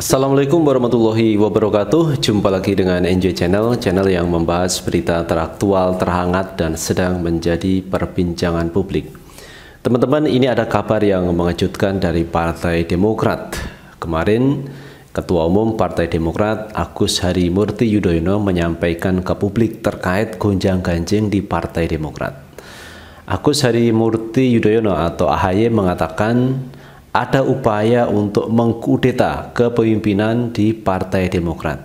Assalamualaikum warahmatullahi wabarakatuh Jumpa lagi dengan NJ Channel Channel yang membahas berita teraktual, terhangat dan sedang menjadi perbincangan publik Teman-teman ini ada kabar yang mengejutkan dari Partai Demokrat Kemarin Ketua Umum Partai Demokrat Agus Harimurti Yudhoyono menyampaikan ke publik terkait gonjang-ganjing di Partai Demokrat. Agus Harimurti Yudhoyono atau AHY mengatakan ada upaya untuk mengkudeta kepemimpinan di Partai Demokrat.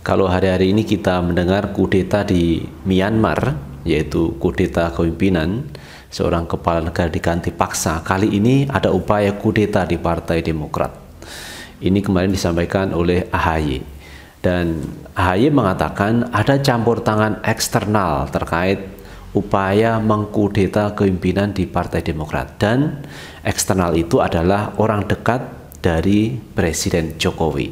Kalau hari-hari ini kita mendengar kudeta di Myanmar, yaitu kudeta kepemimpinan, seorang kepala negara diganti paksa, kali ini ada upaya kudeta di Partai Demokrat. Ini kemarin disampaikan oleh AHY. Dan AHY mengatakan ada campur tangan eksternal terkait upaya mengkudeta kepemimpinan di Partai Demokrat dan eksternal itu adalah orang dekat dari Presiden Jokowi.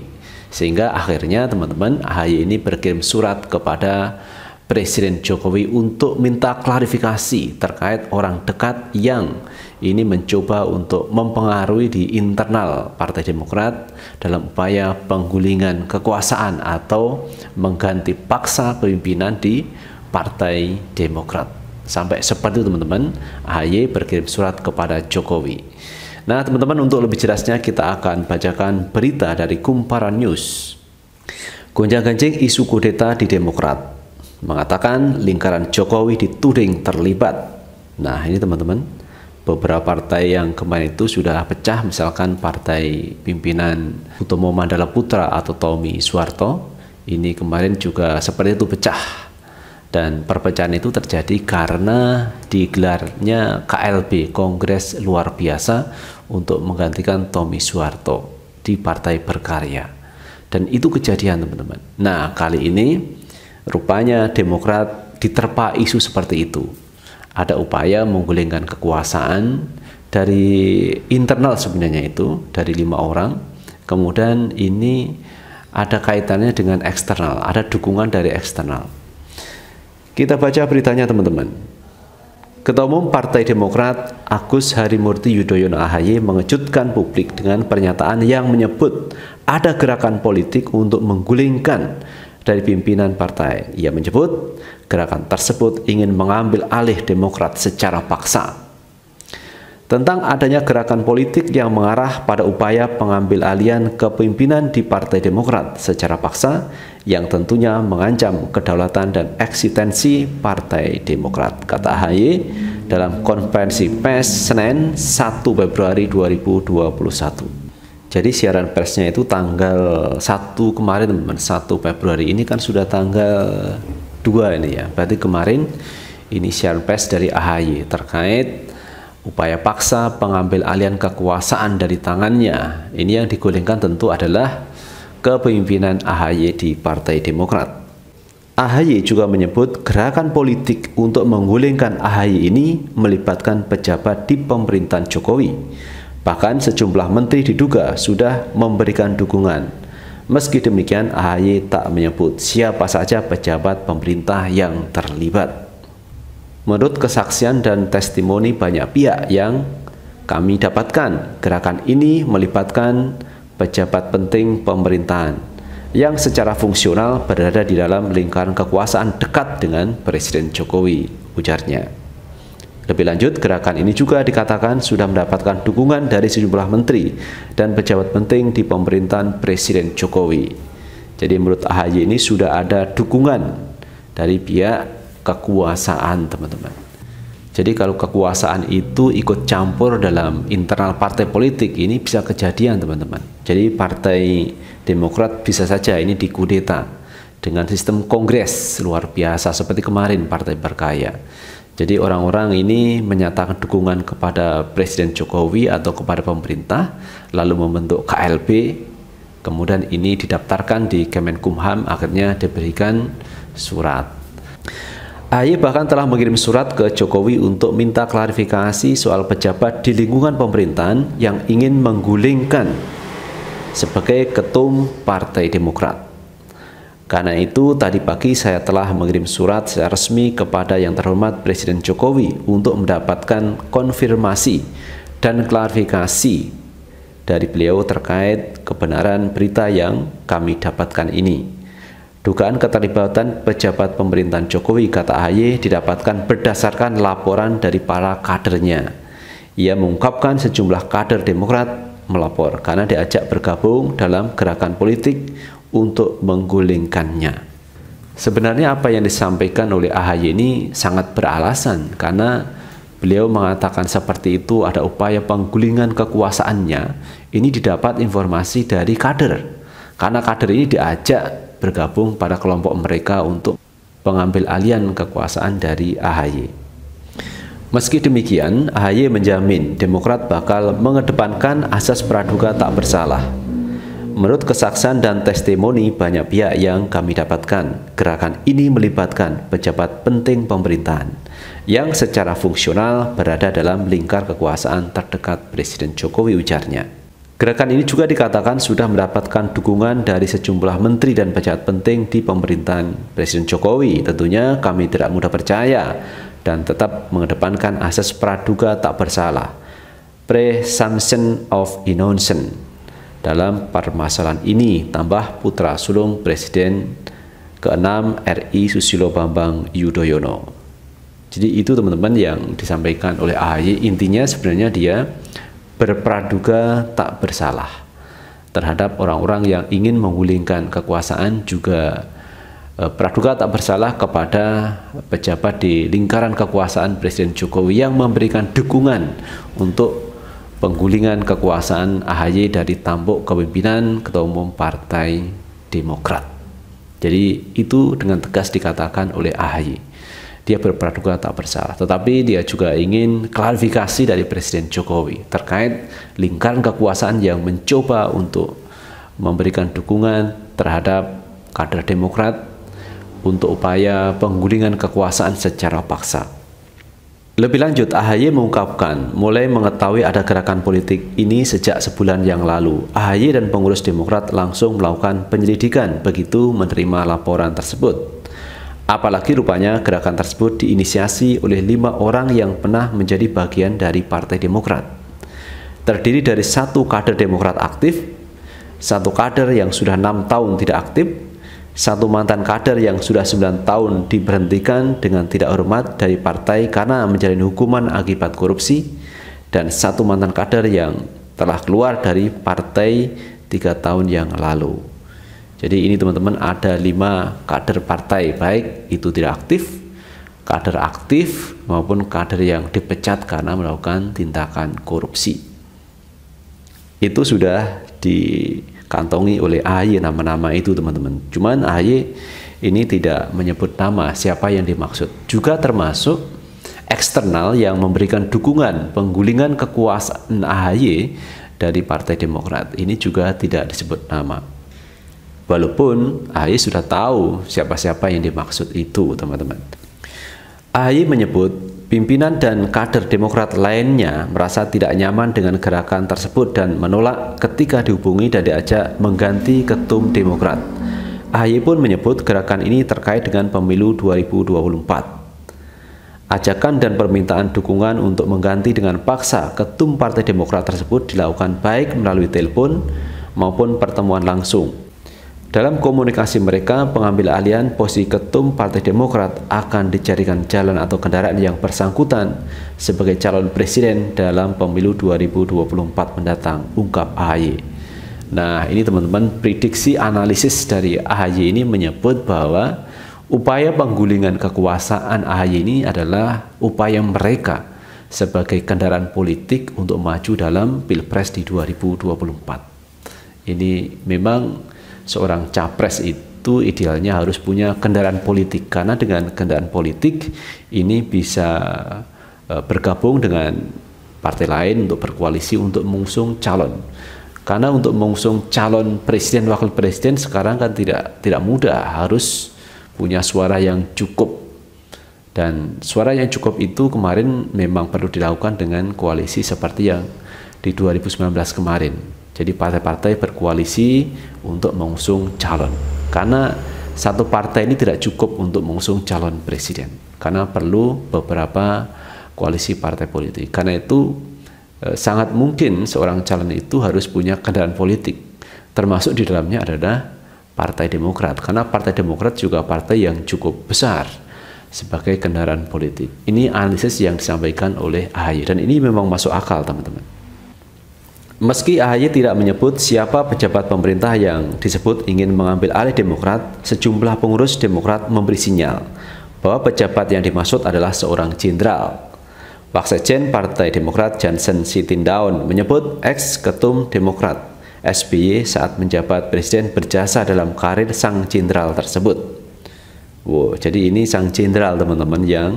Sehingga akhirnya teman-teman AHY ini berkirim surat kepada Presiden Jokowi untuk minta klarifikasi terkait orang dekat yang ini mencoba untuk mempengaruhi di internal Partai Demokrat dalam upaya penggulingan kekuasaan atau mengganti paksa pemimpinan di Partai Demokrat. Sampai seperti itu teman-teman, AHY berkirim surat kepada Jokowi. Nah teman-teman untuk lebih jelasnya kita akan bacakan berita dari Kumparan News. Gonjang-ganjing isu kudeta di Demokrat mengatakan lingkaran Jokowi dituding terlibat. Nah, ini teman-teman, beberapa partai yang kemarin itu sudah pecah, misalkan partai pimpinan Utomo Mandala Putra atau Tommy Suwarto, ini kemarin juga seperti itu pecah. Dan perpecahan itu terjadi karena digelarnya KLB, Kongres Luar Biasa, untuk menggantikan Tommy Suwarto di Partai Berkarya. Dan itu kejadian teman-teman. Nah, kali ini Rupanya Demokrat diterpa isu seperti itu. Ada upaya menggulingkan kekuasaan dari internal sebenarnya itu dari lima orang. Kemudian ini ada kaitannya dengan eksternal, ada dukungan dari eksternal. Kita baca beritanya teman-teman. Ketua Umum Partai Demokrat Agus Harimurti Yudhoyono AHY mengejutkan publik dengan pernyataan yang menyebut ada gerakan politik untuk menggulingkan dari pimpinan partai. Ia menyebut gerakan tersebut ingin mengambil alih Demokrat secara paksa. Tentang adanya gerakan politik yang mengarah pada upaya pengambil alian kepemimpinan di Partai Demokrat secara paksa yang tentunya mengancam kedaulatan dan eksistensi Partai Demokrat, kata AHY dalam konferensi PES Senin 1 Februari 2021. Jadi siaran persnya itu tanggal 1 kemarin teman-teman, 1 Februari ini kan sudah tanggal 2 ini ya. Berarti kemarin ini siaran pers dari AHY terkait upaya paksa pengambil alian kekuasaan dari tangannya. Ini yang digulingkan tentu adalah kepemimpinan AHY di Partai Demokrat. AHY juga menyebut gerakan politik untuk menggulingkan AHY ini melibatkan pejabat di pemerintahan Jokowi Bahkan sejumlah menteri diduga sudah memberikan dukungan. Meski demikian, AHY tak menyebut siapa saja pejabat pemerintah yang terlibat. Menurut kesaksian dan testimoni banyak pihak yang kami dapatkan, gerakan ini melibatkan pejabat penting pemerintahan yang secara fungsional berada di dalam lingkaran kekuasaan dekat dengan Presiden Jokowi, ujarnya. Lebih lanjut, gerakan ini juga dikatakan sudah mendapatkan dukungan dari sejumlah menteri dan pejabat penting di pemerintahan Presiden Jokowi. Jadi menurut AHY ini sudah ada dukungan dari pihak kekuasaan, teman-teman. Jadi kalau kekuasaan itu ikut campur dalam internal partai politik ini bisa kejadian teman-teman. Jadi partai Demokrat bisa saja ini dikudeta dengan sistem kongres luar biasa seperti kemarin partai berkaya. Jadi orang-orang ini menyatakan dukungan kepada Presiden Jokowi atau kepada pemerintah, lalu membentuk KLB, kemudian ini didaftarkan di Kemenkumham, akhirnya diberikan surat. AHY bahkan telah mengirim surat ke Jokowi untuk minta klarifikasi soal pejabat di lingkungan pemerintahan yang ingin menggulingkan sebagai ketum Partai Demokrat. Karena itu, tadi pagi saya telah mengirim surat secara resmi kepada Yang Terhormat Presiden Jokowi untuk mendapatkan konfirmasi dan klarifikasi dari beliau terkait kebenaran berita yang kami dapatkan ini. Dugaan keterlibatan pejabat pemerintahan Jokowi, kata AHY, didapatkan berdasarkan laporan dari para kadernya. Ia mengungkapkan sejumlah kader Demokrat melapor karena diajak bergabung dalam gerakan politik untuk menggulingkannya. Sebenarnya apa yang disampaikan oleh AHY ini sangat beralasan karena beliau mengatakan seperti itu ada upaya penggulingan kekuasaannya. Ini didapat informasi dari kader. Karena kader ini diajak bergabung pada kelompok mereka untuk pengambil alian kekuasaan dari AHY. Meski demikian, AHY menjamin Demokrat bakal mengedepankan asas praduga tak bersalah Menurut kesaksian dan testimoni banyak pihak yang kami dapatkan, gerakan ini melibatkan pejabat penting pemerintahan yang secara fungsional berada dalam lingkar kekuasaan terdekat Presiden Jokowi ujarnya. Gerakan ini juga dikatakan sudah mendapatkan dukungan dari sejumlah menteri dan pejabat penting di pemerintahan Presiden Jokowi. Tentunya kami tidak mudah percaya dan tetap mengedepankan asas praduga tak bersalah, presumption of innocence dalam permasalahan ini, tambah putra sulung Presiden ke-6 RI Susilo Bambang Yudhoyono. Jadi itu teman-teman yang disampaikan oleh AHY, intinya sebenarnya dia berpraduga tak bersalah terhadap orang-orang yang ingin menggulingkan kekuasaan juga eh, praduga tak bersalah kepada pejabat di lingkaran kekuasaan Presiden Jokowi yang memberikan dukungan untuk penggulingan kekuasaan AHY dari tampuk kepemimpinan Ketua Umum Partai Demokrat. Jadi itu dengan tegas dikatakan oleh AHY. Dia berperaduga tak bersalah, tetapi dia juga ingin klarifikasi dari Presiden Jokowi terkait lingkaran kekuasaan yang mencoba untuk memberikan dukungan terhadap kader Demokrat untuk upaya penggulingan kekuasaan secara paksa. Lebih lanjut, AHY mengungkapkan mulai mengetahui ada gerakan politik ini sejak sebulan yang lalu. AHY dan pengurus Demokrat langsung melakukan penyelidikan begitu menerima laporan tersebut. Apalagi rupanya gerakan tersebut diinisiasi oleh lima orang yang pernah menjadi bagian dari Partai Demokrat. Terdiri dari satu kader Demokrat aktif, satu kader yang sudah enam tahun tidak aktif, satu mantan kader yang sudah 9 tahun diberhentikan dengan tidak hormat dari partai karena menjalani hukuman akibat korupsi dan satu mantan kader yang telah keluar dari partai tiga tahun yang lalu. Jadi ini teman-teman ada lima kader partai baik itu tidak aktif, kader aktif maupun kader yang dipecat karena melakukan tindakan korupsi. Itu sudah di dikantongi oleh AHY nama-nama itu teman-teman. Cuman AHY ini tidak menyebut nama siapa yang dimaksud. Juga termasuk eksternal yang memberikan dukungan penggulingan kekuasaan AHY dari Partai Demokrat. Ini juga tidak disebut nama. Walaupun AHY sudah tahu siapa-siapa yang dimaksud itu, teman-teman. AHY menyebut Pimpinan dan kader Demokrat lainnya merasa tidak nyaman dengan gerakan tersebut dan menolak ketika dihubungi dan diajak mengganti ketum Demokrat. AHY pun menyebut gerakan ini terkait dengan pemilu 2024. Ajakan dan permintaan dukungan untuk mengganti dengan paksa ketum Partai Demokrat tersebut dilakukan baik melalui telepon maupun pertemuan langsung. Dalam komunikasi mereka, pengambil alian posisi ketum Partai Demokrat akan dicarikan jalan atau kendaraan yang bersangkutan sebagai calon presiden dalam pemilu 2024 mendatang, ungkap AHY. Nah, ini teman-teman prediksi analisis dari AHY ini menyebut bahwa upaya penggulingan kekuasaan AHY ini adalah upaya mereka sebagai kendaraan politik untuk maju dalam Pilpres di 2024. Ini memang seorang capres itu idealnya harus punya kendaraan politik karena dengan kendaraan politik ini bisa eh, bergabung dengan partai lain untuk berkoalisi untuk mengusung calon. Karena untuk mengusung calon presiden wakil presiden sekarang kan tidak tidak mudah, harus punya suara yang cukup. Dan suara yang cukup itu kemarin memang perlu dilakukan dengan koalisi seperti yang di 2019 kemarin. Jadi partai-partai berkoalisi untuk mengusung calon. Karena satu partai ini tidak cukup untuk mengusung calon presiden karena perlu beberapa koalisi partai politik. Karena itu e, sangat mungkin seorang calon itu harus punya kendaraan politik. Termasuk di dalamnya adalah Partai Demokrat karena Partai Demokrat juga partai yang cukup besar sebagai kendaraan politik. Ini analisis yang disampaikan oleh AHY dan ini memang masuk akal teman-teman. Meski AHY tidak menyebut siapa pejabat pemerintah yang disebut ingin mengambil alih Demokrat, sejumlah pengurus Demokrat memberi sinyal bahwa pejabat yang dimaksud adalah seorang jenderal. Waksekjen Partai Demokrat Johnson Sitindaun menyebut ex-ketum Demokrat SBY saat menjabat presiden berjasa dalam karir sang jenderal tersebut. Wow, jadi ini sang jenderal teman-teman yang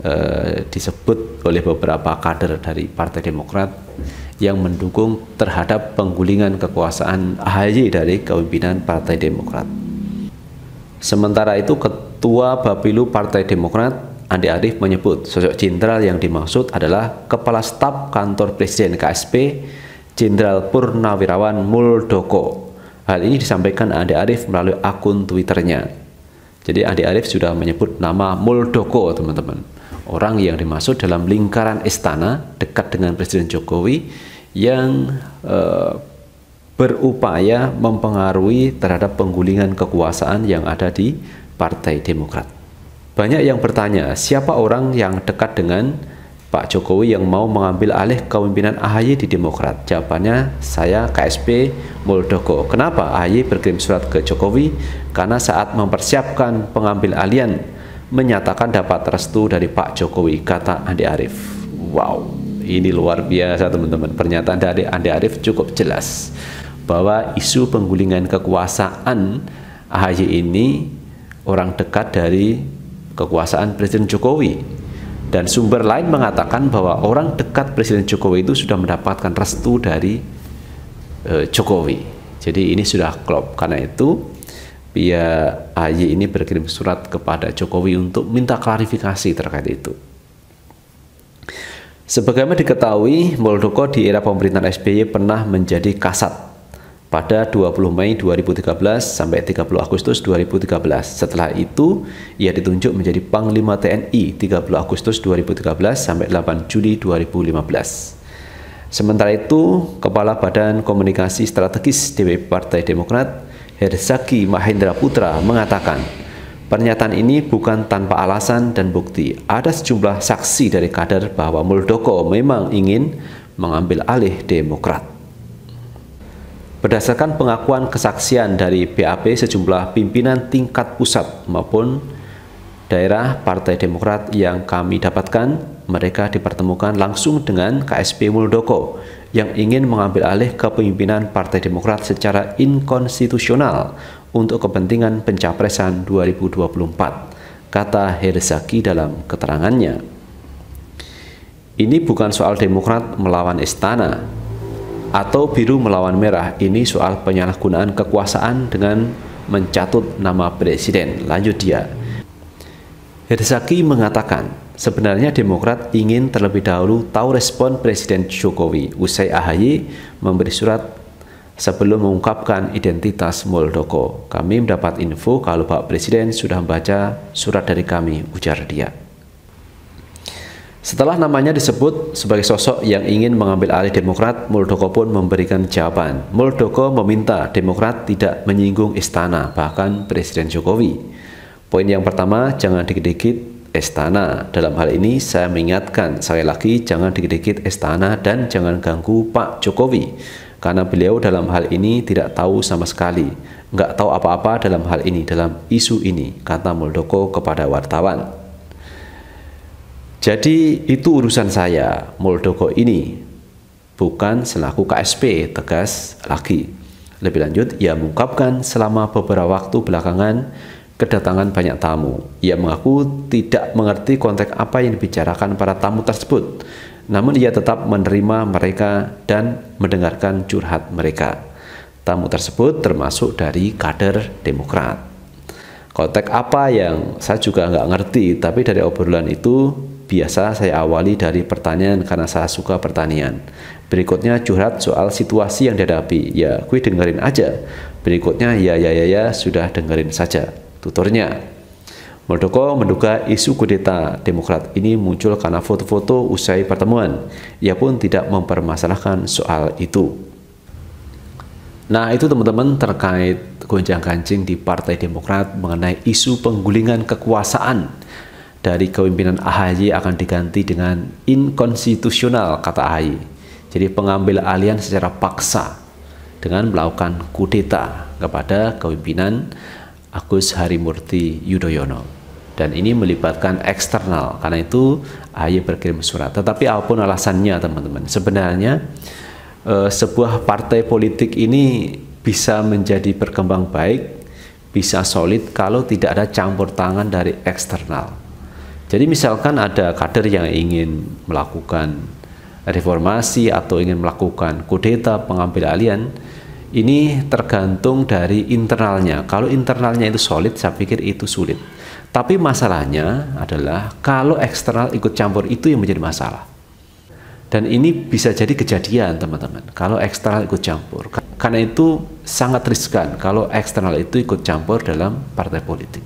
uh, disebut oleh beberapa kader dari Partai Demokrat yang mendukung terhadap penggulingan kekuasaan AHY dari kepemimpinan Partai Demokrat. Sementara itu Ketua Bapilu Partai Demokrat Andi Arief menyebut sosok jenderal yang dimaksud adalah Kepala Staf Kantor Presiden KSP Jenderal Purnawirawan Muldoko. Hal ini disampaikan Andi Arief melalui akun Twitternya. Jadi Andi Arief sudah menyebut nama Muldoko, teman-teman orang yang dimaksud dalam lingkaran istana dekat dengan Presiden Jokowi yang eh, berupaya mempengaruhi terhadap penggulingan kekuasaan yang ada di Partai Demokrat. Banyak yang bertanya, siapa orang yang dekat dengan Pak Jokowi yang mau mengambil alih kepemimpinan AHY di Demokrat? Jawabannya saya KSP Muldoko. Kenapa AHY berkirim surat ke Jokowi? Karena saat mempersiapkan pengambil alian menyatakan dapat restu dari Pak Jokowi kata Andi Arief. Wow, ini luar biasa teman-teman. Pernyataan dari Andi Arief cukup jelas bahwa isu penggulingan kekuasaan AHY ini orang dekat dari kekuasaan Presiden Jokowi. Dan sumber lain mengatakan bahwa orang dekat Presiden Jokowi itu sudah mendapatkan restu dari eh, Jokowi. Jadi ini sudah klop. Karena itu pihak AY ini berkirim surat kepada Jokowi untuk minta klarifikasi terkait itu. Sebagaimana diketahui, Muldoko di era pemerintahan SBY pernah menjadi kasat pada 20 Mei 2013 sampai 30 Agustus 2013. Setelah itu, ia ditunjuk menjadi Panglima TNI 30 Agustus 2013 sampai 8 Juli 2015. Sementara itu, Kepala Badan Komunikasi Strategis DPP Partai Demokrat Herzaki Mahendra Putra mengatakan, pernyataan ini bukan tanpa alasan dan bukti. Ada sejumlah saksi dari kader bahwa Muldoko memang ingin mengambil alih Demokrat. Berdasarkan pengakuan kesaksian dari BAP sejumlah pimpinan tingkat pusat maupun daerah Partai Demokrat yang kami dapatkan, mereka dipertemukan langsung dengan KSP Muldoko yang ingin mengambil alih kepemimpinan Partai Demokrat secara inkonstitusional untuk kepentingan pencapresan 2024, kata Herzaki dalam keterangannya. Ini bukan soal Demokrat melawan istana atau biru melawan merah, ini soal penyalahgunaan kekuasaan dengan mencatut nama presiden. Lanjut dia. Herzaki mengatakan, Sebenarnya Demokrat ingin terlebih dahulu tahu respon Presiden Jokowi usai AHY memberi surat sebelum mengungkapkan identitas Muldoko. Kami mendapat info kalau Pak Presiden sudah membaca surat dari kami, ujar dia. Setelah namanya disebut sebagai sosok yang ingin mengambil alih Demokrat, Muldoko pun memberikan jawaban. Muldoko meminta Demokrat tidak menyinggung istana, bahkan Presiden Jokowi. Poin yang pertama, jangan dikit-dikit estana. Dalam hal ini saya mengingatkan sekali lagi jangan dikit-dikit estana dan jangan ganggu Pak Jokowi karena beliau dalam hal ini tidak tahu sama sekali, nggak tahu apa-apa dalam hal ini, dalam isu ini, kata Muldoko kepada wartawan. Jadi itu urusan saya, Muldoko ini, bukan selaku KSP, tegas lagi. Lebih lanjut, ia mengungkapkan selama beberapa waktu belakangan, kedatangan banyak tamu. Ia mengaku tidak mengerti konteks apa yang dibicarakan para tamu tersebut, namun ia tetap menerima mereka dan mendengarkan curhat mereka. Tamu tersebut termasuk dari kader Demokrat. Konteks apa yang saya juga nggak ngerti, tapi dari obrolan itu biasa saya awali dari pertanyaan karena saya suka pertanian. Berikutnya curhat soal situasi yang dihadapi. Ya, kui dengerin aja. Berikutnya ya ya ya ya sudah dengerin saja tutornya. Muldoko menduga isu kudeta Demokrat ini muncul karena foto-foto usai pertemuan. Ia pun tidak mempermasalahkan soal itu. Nah itu teman-teman terkait gonjang-ganjing di Partai Demokrat mengenai isu penggulingan kekuasaan dari kepemimpinan AHY akan diganti dengan inkonstitusional kata AHY. Jadi pengambil alian secara paksa dengan melakukan kudeta kepada kepemimpinan Agus Harimurti Yudhoyono dan ini melibatkan eksternal karena itu AY berkirim surat tetapi apapun alasannya teman-teman sebenarnya eh, sebuah partai politik ini bisa menjadi berkembang baik bisa solid kalau tidak ada campur tangan dari eksternal jadi misalkan ada kader yang ingin melakukan reformasi atau ingin melakukan kudeta pengambil alian ini tergantung dari internalnya. Kalau internalnya itu solid, saya pikir itu sulit. Tapi masalahnya adalah kalau eksternal ikut campur itu yang menjadi masalah. Dan ini bisa jadi kejadian, teman-teman. Kalau eksternal ikut campur, karena itu sangat riskan kalau eksternal itu ikut campur dalam partai politik.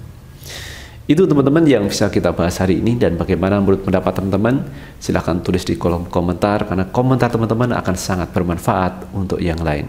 Itu teman-teman yang bisa kita bahas hari ini dan bagaimana menurut pendapat teman-teman silahkan tulis di kolom komentar karena komentar teman-teman akan sangat bermanfaat untuk yang lain.